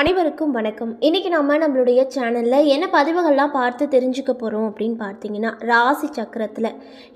அனைவருக்கும் வணக்கம் இன்றைக்கி நம்ம நம்மளுடைய சேனலில் என்ன பதிவுகள்லாம் பார்த்து தெரிஞ்சுக்க போகிறோம் அப்படின்னு பார்த்தீங்கன்னா ராசி சக்கரத்தில்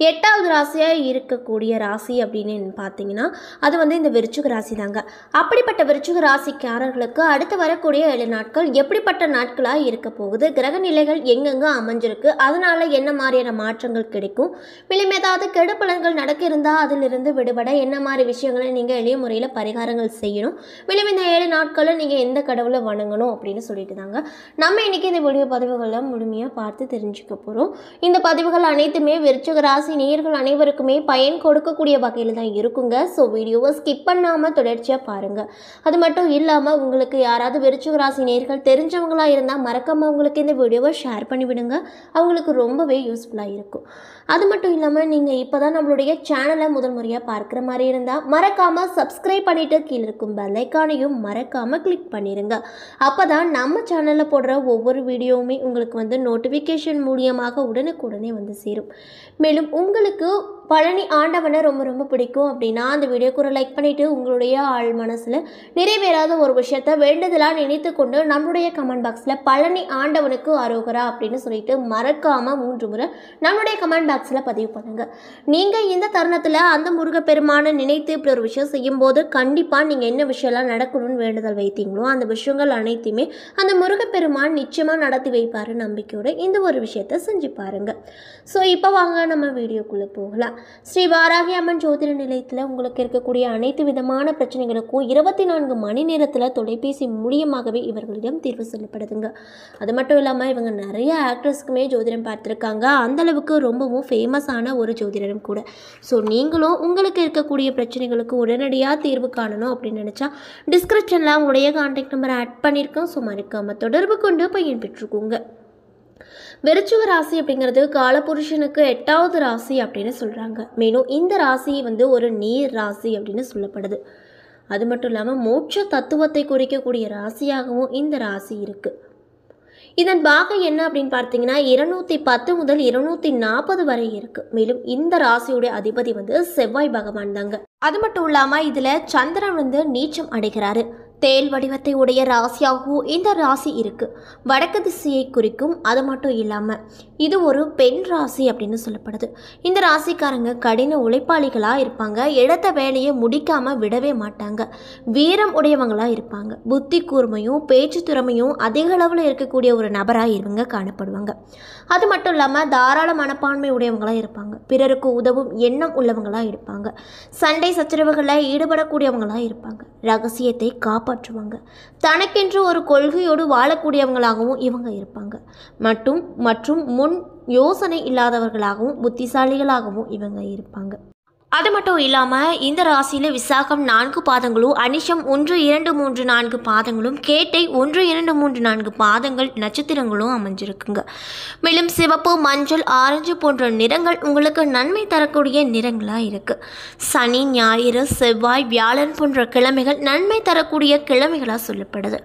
எட்டாவது ராசியாக இருக்கக்கூடிய ராசி அப்படின்னு பார்த்தீங்கன்னா அது வந்து இந்த விருச்சுக ராசி தாங்க அப்படிப்பட்ட விருச்சுக ராசிக்காரர்களுக்கு அடுத்து வரக்கூடிய ஏழு நாட்கள் எப்படிப்பட்ட நாட்களாக இருக்க போகுது கிரக நிலைகள் எங்கெங்கே அமைஞ்சிருக்கு அதனால் என்ன மாதிரியான மாற்றங்கள் கிடைக்கும் மேலும் ஏதாவது கெடுப்பலன்கள் நடக்க இருந்தால் அதிலிருந்து விடுபட என்ன மாதிரி விஷயங்களை நீங்கள் எளிய முறையில் பரிகாரங்கள் செய்யணும் மேலும் இந்த ஏழு நாட்களும் நீங்கள் எந்த கடவுள் அளவில் வணங்கணும் அப்படின்னு சொல்லிட்டு தாங்க நம்ம இன்றைக்கி இந்த வீடியோ பதிவுகளை முழுமையாக பார்த்து தெரிஞ்சுக்க போகிறோம் இந்த பதிவுகள் அனைத்துமே விருச்சக ராசி நேர்கள் அனைவருக்குமே பயன் கொடுக்கக்கூடிய வகையில் தான் இருக்குங்க ஸோ வீடியோவை ஸ்கிப் பண்ணாமல் தொடர்ச்சியாக பாருங்கள் அது மட்டும் இல்லாமல் உங்களுக்கு யாராவது விருச்சக ராசி நேர்கள் தெரிஞ்சவங்களாக இருந்தால் மறக்காமல் அவங்களுக்கு இந்த வீடியோவை ஷேர் பண்ணிவிடுங்க அவங்களுக்கு ரொம்பவே யூஸ்ஃபுல்லாக இருக்கும் அது மட்டும் இல்லாமல் நீங்கள் இப்போ தான் நம்மளுடைய சேனலை முதல் முறையாக பார்க்குற மாதிரி இருந்தால் மறக்காமல் சப்ஸ்கிரைப் பண்ணிவிட்டு கீழே இருக்கும் பெல்லைக்கானையும் மறக்காமல் கிளிக் பண்ணிடுங்க அப்போ தான் நம்ம சேனலில் போடுற ஒவ்வொரு வீடியோவுமே உங்களுக்கு வந்து நோட்டிஃபிகேஷன் மூலியமாக உடனுக்குடனே வந்து சேரும் மேலும் உங்களுக்கு பழனி ஆண்டவனை ரொம்ப ரொம்ப பிடிக்கும் அப்படின்னா அந்த வீடியோக்கு ஒரு லைக் பண்ணிவிட்டு உங்களுடைய ஆள் மனசில் நிறைவேறாத ஒரு விஷயத்த வேண்டுதலாக நினைத்து கொண்டு நம்மளுடைய கமெண்ட் பாக்ஸில் பழனி ஆண்டவனுக்கு அரோகரா அப்படின்னு சொல்லிட்டு மறக்காமல் மூன்று முறை நம்மளுடைய கமெண்ட் பாக்ஸில் பதிவு பண்ணுங்கள் நீங்கள் இந்த தருணத்தில் அந்த முருகப்பெருமானை நினைத்து இப்படி ஒரு விஷயம் செய்யும்போது கண்டிப்பாக நீங்கள் என்ன விஷயம்லாம் நடக்கணும்னு வேண்டுதல் வைத்தீங்களோ அந்த விஷயங்கள் அனைத்தையுமே அந்த முருகப்பெருமான் நிச்சயமாக நடத்தி வைப்பார் நம்பிக்கையோடு இந்த ஒரு விஷயத்த செஞ்சு பாருங்கள் ஸோ இப்போ வாங்க நம்ம வீடியோக்குள்ளே போகலாம் ஸ்ரீ வாராகி அம்மன் ஜோதிட நிலையத்தில் உங்களுக்கு இருக்கக்கூடிய அனைத்து விதமான பிரச்சனைகளுக்கும் இருபத்தி நான்கு மணி நேரத்தில் தொலைபேசி மூலியமாகவே இவர்களிடம் தீர்வு சொல்லப்படுதுங்க அது மட்டும் இல்லாமல் இவங்க நிறைய ஆக்ட்ரஸ்க்குமே ஜோதிடம் பார்த்துருக்காங்க அந்தளவுக்கு ரொம்பவும் ஃபேமஸான ஒரு ஜோதிடரும் கூட ஸோ நீங்களும் உங்களுக்கு இருக்கக்கூடிய பிரச்சனைகளுக்கு உடனடியாக தீர்வு காணணும் அப்படின்னு நினச்சா டிஸ்கிரிப்ஷனில் உங்களுடைய கான்டாக்ட் நம்பரை ஆட் பண்ணியிருக்கோம் ஸோ மறக்காமல் தொடர்பு கொண்டு பயன்பெற்றுக்கோங்க விருச்சுவ ராசி அப்படிங்கிறது காலபுருஷனுக்கு எட்டாவது ராசி அப்படின்னு சொல்கிறாங்க மேலும் இந்த ராசி வந்து ஒரு நீர் ராசி அப்படின்னு சொல்லப்படுது அது மட்டும் இல்லாமல் மோட்ச தத்துவத்தை குறிக்கக்கூடிய ராசியாகவும் இந்த ராசி இருக்குது இதன் பாகம் என்ன அப்படின்னு பார்த்தீங்கன்னா இருநூத்தி பத்து முதல் இருநூத்தி நாற்பது வரை இருக்கு மேலும் இந்த ராசியுடைய அதிபதி வந்து செவ்வாய் பகவான் தாங்க அது மட்டும் இல்லாமல் இதில் சந்திரன் வந்து நீச்சம் அடைகிறாரு தேல் வடிவத்தை உடைய ராசியாகவும் இந்த ராசி இருக்குது வடக்கு திசையை குறிக்கும் அது மட்டும் இல்லாமல் இது ஒரு பெண் ராசி அப்படின்னு சொல்லப்படுது இந்த ராசிக்காரங்க கடின உழைப்பாளிகளாக இருப்பாங்க எடுத்த வேலையை முடிக்காமல் விடவே மாட்டாங்க வீரம் உடையவங்களாக இருப்பாங்க புத்தி கூர்மையும் பேச்சு திறமையும் அதிக அளவில் இருக்கக்கூடிய ஒரு நபராக இவங்க காணப்படுவாங்க அது மட்டும் இல்லாமல் தாராள மனப்பான்மை உடையவங்களாக இருப்பாங்க பிறருக்கு உதவும் எண்ணம் உள்ளவங்களாக இருப்பாங்க சண்டை சச்சரவுகளில் ஈடுபடக்கூடியவங்களாக இருப்பாங்க ரகசியத்தை காப்பு காப்பாற்றுவாங்க தனக்கென்று ஒரு கொள்கையோடு வாழக்கூடியவங்களாகவும் இவங்க இருப்பாங்க மட்டும் மற்றும் முன் யோசனை இல்லாதவர்களாகவும் புத்திசாலிகளாகவும் இவங்க இருப்பாங்க அது மட்டும் இல்லாமல் இந்த ராசியில் விசாகம் நான்கு பாதங்களும் அனிஷம் ஒன்று இரண்டு மூன்று நான்கு பாதங்களும் கேட்டை ஒன்று இரண்டு மூன்று நான்கு பாதங்கள் நட்சத்திரங்களும் அமைஞ்சிருக்குங்க மேலும் சிவப்பு மஞ்சள் ஆரஞ்சு போன்ற நிறங்கள் உங்களுக்கு நன்மை தரக்கூடிய நிறங்களாக இருக்குது சனி ஞாயிறு செவ்வாய் வியாழன் போன்ற கிழமைகள் நன்மை தரக்கூடிய கிழமைகளாக சொல்லப்படுது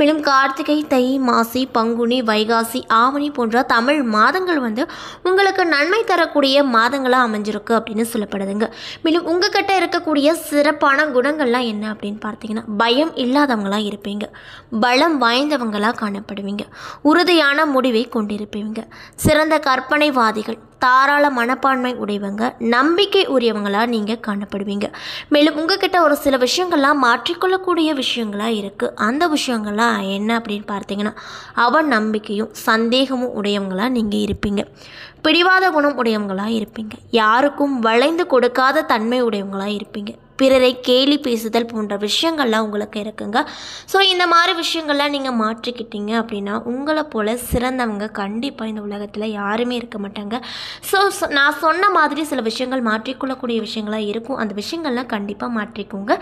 மேலும் கார்த்திகை தை மாசி பங்குனி வைகாசி ஆவணி போன்ற தமிழ் மாதங்கள் வந்து உங்களுக்கு நன்மை தரக்கூடிய மாதங்களாக அமைஞ்சிருக்கு அப்படின்னு சொல்லப்படுதுங்க மேலும் உங்கள் கிட்ட இருக்கக்கூடிய சிறப்பான குணங்கள்லாம் என்ன அப்படின்னு பார்த்தீங்கன்னா பயம் இல்லாதவங்களாக இருப்பீங்க பலம் வாய்ந்தவங்களாக காணப்படுவீங்க உறுதியான முடிவை கொண்டிருப்பீங்க சிறந்த கற்பனைவாதிகள் தாராள மனப்பான்மை உடையவங்க நம்பிக்கை உரியவங்களாக நீங்கள் காணப்படுவீங்க மேலும் உங்ககிட்ட ஒரு சில விஷயங்கள்லாம் மாற்றிக்கொள்ளக்கூடிய விஷயங்களாக இருக்குது அந்த விஷயங்கள்லாம் என்ன அப்படின்னு பார்த்தீங்கன்னா அவன் நம்பிக்கையும் சந்தேகமும் உடையவங்களாக நீங்கள் இருப்பீங்க பிடிவாத குணம் உடையவங்களாக இருப்பீங்க யாருக்கும் வளைந்து கொடுக்காத தன்மை உடையவங்களாக இருப்பீங்க பிறரை கேலி பேசுதல் போன்ற விஷயங்கள்லாம் உங்களுக்கு இருக்குங்க ஸோ இந்த மாதிரி விஷயங்கள்லாம் நீங்கள் மாற்றிக்கிட்டீங்க அப்படின்னா உங்களை போல் சிறந்தவங்க கண்டிப்பாக இந்த உலகத்தில் யாருமே இருக்க மாட்டாங்க ஸோ நான் சொன்ன மாதிரி சில விஷயங்கள் மாற்றிக்கொள்ளக்கூடிய விஷயங்களாக இருக்கும் அந்த விஷயங்கள்லாம் கண்டிப்பாக மாற்றிக்கோங்க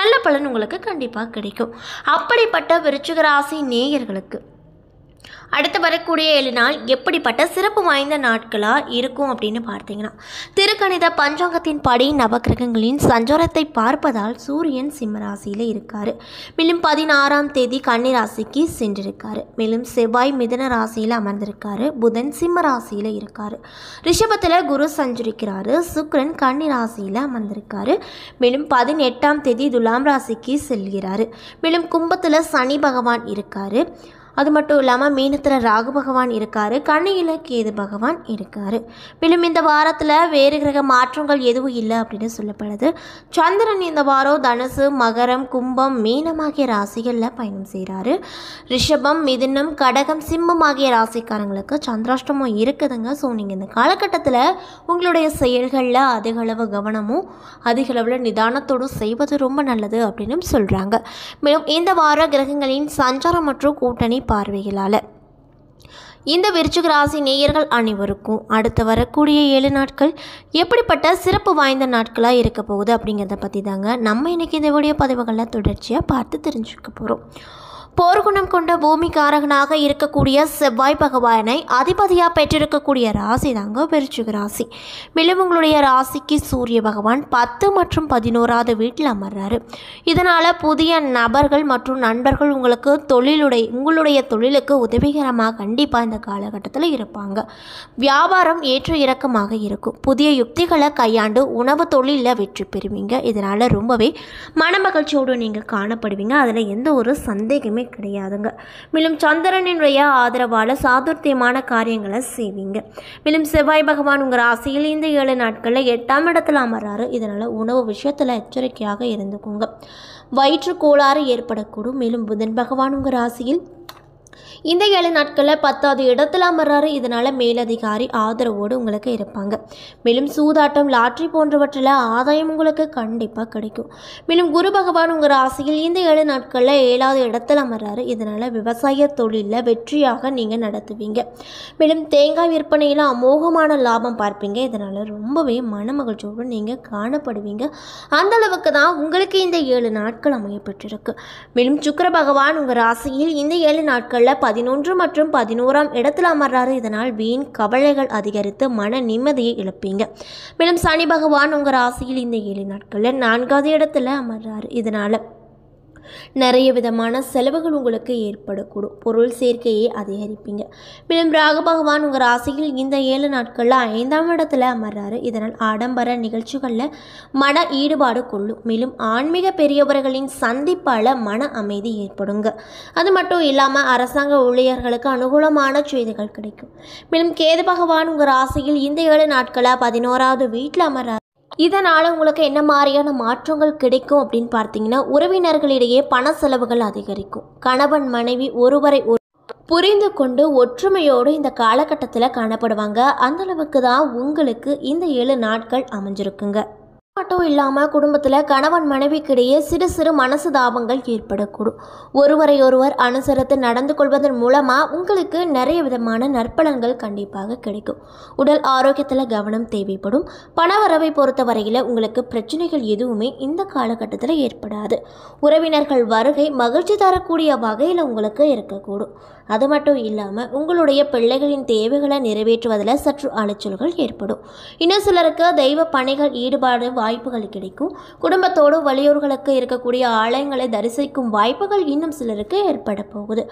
நல்ல பலன் உங்களுக்கு கண்டிப்பாக கிடைக்கும் அப்படிப்பட்ட விருச்சிகராசி நேயர்களுக்கு அடுத்து வரக்கூடிய ஏழு நாள் எப்படிப்பட்ட சிறப்பு வாய்ந்த நாட்களாக இருக்கும் அப்படின்னு பார்த்தீங்கன்னா திருக்கணித பஞ்சாங்கத்தின் படி நவக்கிரகங்களின் சஞ்சாரத்தை பார்ப்பதால் சூரியன் சிம்மராசியில் இருக்கார் மேலும் பதினாறாம் தேதி கன்னிராசிக்கு சென்றிருக்கார் மேலும் செவ்வாய் மிதன ராசியில் அமர்ந்திருக்கார் புதன் சிம்ம ராசியில் இருக்கார் ரிஷபத்தில் குரு சஞ்சரிக்கிறார் சுக்ரன் கன்னிராசியில் அமர்ந்திருக்கார் மேலும் பதினெட்டாம் தேதி துலாம் ராசிக்கு செல்கிறார் மேலும் கும்பத்தில் சனி பகவான் இருக்கார் அது மட்டும் இல்லாமல் மீனத்தில் ராகு பகவான் இருக்கார் கண்ணியில் கேது பகவான் இருக்கார் மேலும் இந்த வாரத்தில் வேறு கிரக மாற்றங்கள் எதுவும் இல்லை அப்படின்னு சொல்லப்படுது சந்திரன் இந்த வாரம் தனுசு மகரம் கும்பம் மீனம் ஆகிய ராசிகளில் பயணம் செய்கிறாரு ரிஷபம் மிதுனம் கடகம் சிம்மம் ஆகிய ராசிக்காரங்களுக்கு சந்திராஷ்டமம் இருக்குதுங்க ஸோ நீங்கள் இந்த காலகட்டத்தில் உங்களுடைய செயல்களில் அதிகளவு கவனமும் அதிகளவில் நிதானத்தோடும் செய்வது ரொம்ப நல்லது அப்படின்னு சொல்கிறாங்க மேலும் இந்த வார கிரகங்களின் சஞ்சாரம் மற்றும் கூட்டணி பார்வைகளால் இந்த விருச்சிக ராசி நேயர்கள் அனைவருக்கும் அடுத்து வரக்கூடிய ஏழு நாட்கள் எப்படிப்பட்ட சிறப்பு வாய்ந்த நாட்களாக இருக்க போகுது அப்படிங்கிறத பற்றி தாங்க நம்ம இன்றைக்கி இந்த வீடியோ பதிவுகளில் தொடர்ச்சியாக பார்த்து தெரிஞ்சுக்க போகிறோம் போர்க்குணம் கொண்ட பூமிகாரகனாக இருக்கக்கூடிய செவ்வாய் பகவானை அதிபதியாக பெற்றிருக்கக்கூடிய ராசி தாங்க விருச்சிக ராசி மேலும் உங்களுடைய ராசிக்கு சூரிய பகவான் பத்து மற்றும் பதினோராவது வீட்டில் அமர்றாரு இதனால் புதிய நபர்கள் மற்றும் நண்பர்கள் உங்களுக்கு தொழிலுடைய உங்களுடைய தொழிலுக்கு உதவிகரமாக கண்டிப்பாக இந்த காலகட்டத்தில் இருப்பாங்க வியாபாரம் ஏற்ற இறக்கமாக இருக்கும் புதிய யுக்திகளை கையாண்டு உணவு தொழிலில் வெற்றி பெறுவீங்க இதனால் ரொம்பவே மன மகிழ்ச்சியோடு நீங்கள் காணப்படுவீங்க அதில் எந்த ஒரு சந்தேகமே எதுவுமே கிடையாதுங்க மேலும் சந்திரனினுடைய ஆதரவால் சாதுர்த்தியமான காரியங்களை செய்வீங்க மேலும் செவ்வாய் பகவான் உங்கள் ராசியில் இந்த ஏழு நாட்களில் எட்டாம் இடத்துல அமர்றாரு இதனால் உணவு விஷயத்தில் எச்சரிக்கையாக இருந்துக்கோங்க வயிற்று கோளாறு ஏற்படக்கூடும் மேலும் புதன் பகவான் உங்கள் ராசியில் இந்த ஏழு நாட்களில் பத்தாவது இடத்துல அமர்றாரு இதனால் மேலதிகாரி ஆதரவோடு உங்களுக்கு இருப்பாங்க மேலும் சூதாட்டம் லாட்ரி போன்றவற்றில் ஆதாயம் உங்களுக்கு கண்டிப்பாக கிடைக்கும் மேலும் குரு பகவான் உங்கள் ராசியில் இந்த ஏழு நாட்களில் ஏழாவது இடத்துல அமர்றாரு இதனால் விவசாய தொழிலில் வெற்றியாக நீங்கள் நடத்துவீங்க மேலும் தேங்காய் விற்பனையில் அமோகமான லாபம் பார்ப்பீங்க இதனால் ரொம்பவே மன மகிழ்ச்சியோடு நீங்கள் காணப்படுவீங்க அந்த அளவுக்கு தான் உங்களுக்கு இந்த ஏழு நாட்கள் அமையப்பட்டிருக்கு மேலும் சுக்கர பகவான் உங்கள் ராசியில் இந்த ஏழு நாட்கள் இடங்களில் பதினொன்று மற்றும் பதினோராம் இடத்தில் அமர்றாரு இதனால் வீண் கவலைகள் அதிகரித்து மன நிம்மதியை இழப்பீங்க மேலும் சனி பகவான் உங்கள் ராசியில் இந்த ஏழு நாட்களில் நான்காவது இடத்துல அமர்றாரு இதனால் நிறைய விதமான செலவுகள் உங்களுக்கு ஏற்படக்கூடும் பொருள் சேர்க்கையை அதிகரிப்பீங்க மேலும் ராகு பகவான் உங்கள் ராசியில் இந்த ஏழு நாட்களில் ஐந்தாம் இடத்துல அமர்றாரு இதனால் ஆடம்பர நிகழ்ச்சிகளில் மன ஈடுபாடு கொள்ளும் மேலும் ஆன்மீக பெரியவர்களின் சந்திப்பால் மன அமைதி ஏற்படுங்க அது மட்டும் இல்லாமல் அரசாங்க ஊழியர்களுக்கு அனுகூலமான செய்திகள் கிடைக்கும் மேலும் கேது பகவான் உங்கள் ராசியில் இந்த ஏழு நாட்களில் பதினோராவது வீட்டில் அமர்றாரு இதனால் உங்களுக்கு என்ன மாதிரியான மாற்றங்கள் கிடைக்கும் அப்படின்னு பார்த்தீங்கன்னா உறவினர்களிடையே பண செலவுகள் அதிகரிக்கும் கணவன் மனைவி ஒருவரை ஒரு புரிந்து கொண்டு ஒற்றுமையோடு இந்த காலகட்டத்தில் காணப்படுவாங்க அந்தளவுக்கு தான் உங்களுக்கு இந்த ஏழு நாட்கள் அமைஞ்சிருக்குங்க மட்டும் இல்லாமல் குடும்பத்தில் கணவன் மனைவிக்கிடையே சிறு சிறு மனசு தாபங்கள் ஏற்படக்கூடும் ஒருவரை ஒருவர் அனுசரித்து நடந்து கொள்வதன் மூலமாக உங்களுக்கு நிறைய விதமான நற்பலன்கள் கண்டிப்பாக கிடைக்கும் உடல் ஆரோக்கியத்தில் கவனம் தேவைப்படும் பணவரவை பொறுத்த உங்களுக்கு பிரச்சனைகள் எதுவுமே இந்த காலகட்டத்தில் ஏற்படாது உறவினர்கள் வருகை மகிழ்ச்சி தரக்கூடிய வகையில் உங்களுக்கு இருக்கக்கூடும் அது மட்டும் இல்லாமல் உங்களுடைய பிள்ளைகளின் தேவைகளை நிறைவேற்றுவதில் சற்று அலைச்சல்கள் ஏற்படும் இன்னும் சிலருக்கு தெய்வ பணிகள் ஈடுபாடு வாய்ப்புகள் கிடைக்கும் குடும்பத்தோடு வலியோர்களுக்கு இருக்கக்கூடிய ஆலயங்களை தரிசிக்கும் வாய்ப்புகள் இன்னும் சிலருக்கு ஏற்பட போகுது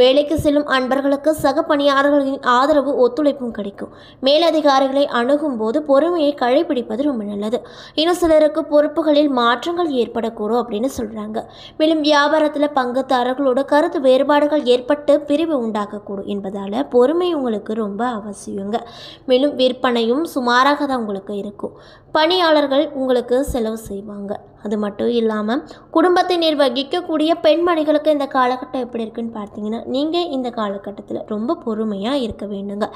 வேலைக்கு செல்லும் அன்பர்களுக்கு சக பணியாளர்களின் ஆதரவு ஒத்துழைப்பும் கிடைக்கும் மேலதிகாரிகளை அணுகும் போது பொறுமையை கழைப்பிடிப்பது ரொம்ப நல்லது இன்னும் சிலருக்கு பொறுப்புகளில் மாற்றங்கள் ஏற்படக்கூடும் அப்படின்னு சொல்கிறாங்க மேலும் வியாபாரத்தில் பங்குதாரர்களோட கருத்து வேறுபாடுகள் ஏற்பட்டு பிரிவு உண்டாக்கக்கூடும் என்பதால் பொறுமை உங்களுக்கு ரொம்ப அவசியங்க மேலும் விற்பனையும் சுமாராக தான் உங்களுக்கு இருக்கும் பணியாளர்கள் உங்களுக்கு செலவு செய்வாங்க அது மட்டும் இல்லாமல் குடும்பத்தை நிர்வகிக்கக்கூடிய பெண்மணிகளுக்கு இந்த காலகட்டம் எப்படி இருக்குன்னு பார்த்தீங்கன்னா நீங்கள் இந்த காலகட்டத்தில் ரொம்ப பொறுமையாக இருக்க வேண்டுங்க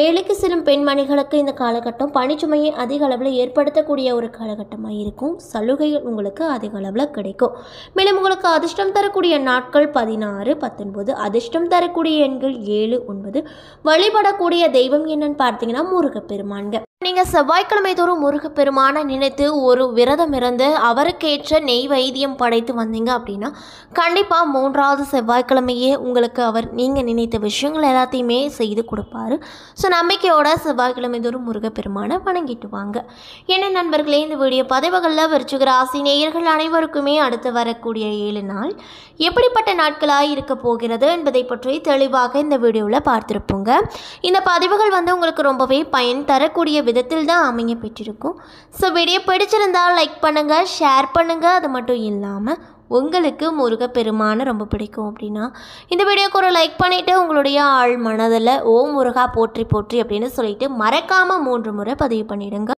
வேலைக்கு செல்லும் பெண்மணிகளுக்கு இந்த காலகட்டம் பணிச்சுமையை அதிக அளவில் ஏற்படுத்தக்கூடிய ஒரு காலகட்டமாக இருக்கும் சலுகைகள் உங்களுக்கு அதிக அளவில் கிடைக்கும் மேலும் உங்களுக்கு அதிர்ஷ்டம் தரக்கூடிய நாட்கள் பதினாறு பத்தொன்பது அதிர்ஷ்டம் தரக்கூடிய எண்கள் ஏழு ஒன்பது வழிபடக்கூடிய தெய்வம் என்னன்னு பார்த்தீங்கன்னா முருகப்பெருமான்கள் நீங்கள் செவ்வாய்க்கிழமை தோறும் முருகப்பெருமானை நினைத்து ஒரு விரதம் இருந்து அவருக்கேற்ற நெய் வைத்தியம் படைத்து வந்தீங்க அப்படின்னா கண்டிப்பாக மூன்றாவது செவ்வாய்க்கிழமையே உங்களுக்கு அவர் நீங்கள் நினைத்த விஷயங்கள் எல்லாத்தையுமே செய்து கொடுப்பாரு ஸோ நம்பிக்கையோட செவ்வாய்க்கிழமை தோறும் முருகப்பெருமானை வணங்கிட்டு வாங்க என்ன நண்பர்களே இந்த வீடியோ பதிவுகளில் விருச்சிக ராசி நேயர்கள் அனைவருக்குமே அடுத்து வரக்கூடிய ஏழு நாள் எப்படிப்பட்ட நாட்களாக இருக்க போகிறது என்பதை பற்றி தெளிவாக இந்த வீடியோவில் பார்த்துருப்போங்க இந்த பதிவுகள் வந்து உங்களுக்கு ரொம்பவே பயன் தரக்கூடிய விதத்தில் தான் அமைய பெற்றிருக்கும் ஸோ வீடியோ பிடிச்சிருந்தால் லைக் பண்ணுங்கள் ஷேர் பண்ணுங்கள் அது மட்டும் இல்லாமல் உங்களுக்கு முருகப்பெருமானை ரொம்ப பிடிக்கும் அப்படின்னா இந்த வீடியோக்கு ஒரு லைக் பண்ணிவிட்டு உங்களுடைய ஆள் மனதில் ஓ முருகா போற்றி போற்றி அப்படின்னு சொல்லிட்டு மறக்காமல் மூன்று முறை பதிவு பண்ணிவிடுங்க